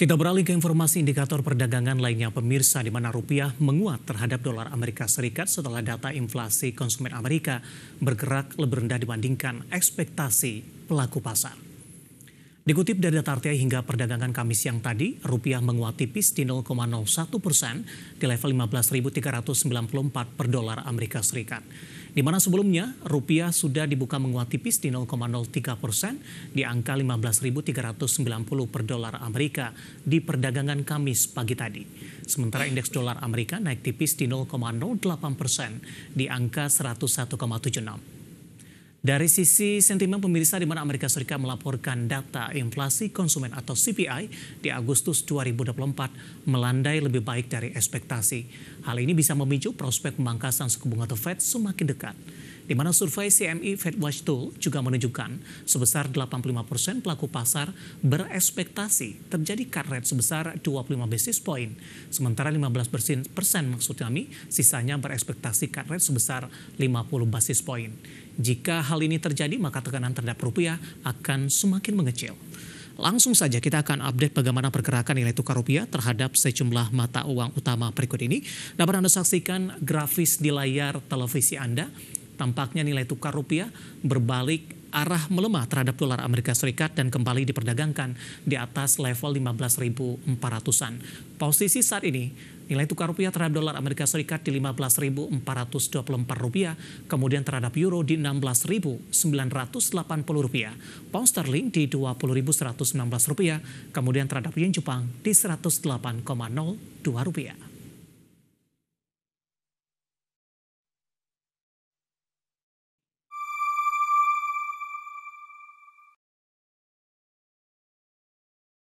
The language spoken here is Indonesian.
Kita beralih ke informasi indikator perdagangan lainnya pemirsa di mana rupiah menguat terhadap dolar Amerika Serikat setelah data inflasi konsumen Amerika bergerak lebih rendah dibandingkan ekspektasi pelaku pasar. Dikutip dari data RTI hingga perdagangan Kamis siang tadi, rupiah menguat tipis di 0,01 persen di level 15.394 per dolar Amerika Serikat di mana sebelumnya rupiah sudah dibuka menguat tipis di 0,03 persen di angka 15.390 per dolar Amerika di perdagangan Kamis pagi tadi. Sementara indeks dolar Amerika naik tipis di 0,08 persen di angka 101,76. Dari sisi sentimen pemirsa di mana Amerika Serikat melaporkan data inflasi konsumen atau CPI di Agustus 2024 melandai lebih baik dari ekspektasi. Hal ini bisa memicu prospek pemangkasan suku bunga The Fed semakin dekat di mana survei CMI Fedwatch Tool juga menunjukkan sebesar 85% pelaku pasar berespektasi terjadi cut rate sebesar 25 basis point, sementara 15% maksud kami sisanya berespektasi cut rate sebesar 50 basis point. Jika hal ini terjadi, maka tekanan terhadap rupiah akan semakin mengecil. Langsung saja kita akan update bagaimana pergerakan nilai tukar rupiah terhadap sejumlah mata uang utama berikut ini. Dapat Anda saksikan grafis di layar televisi Anda. Tampaknya nilai tukar rupiah berbalik arah melemah terhadap dolar Amerika Serikat dan kembali diperdagangkan di atas level 15.400-an. Posisi saat ini, nilai tukar rupiah terhadap dolar Amerika Serikat di 15.424 rupiah, kemudian terhadap euro di 16.980 rupiah, pound sterling di 20.119 rupiah, kemudian terhadap yen Jepang di 108,02 rupiah.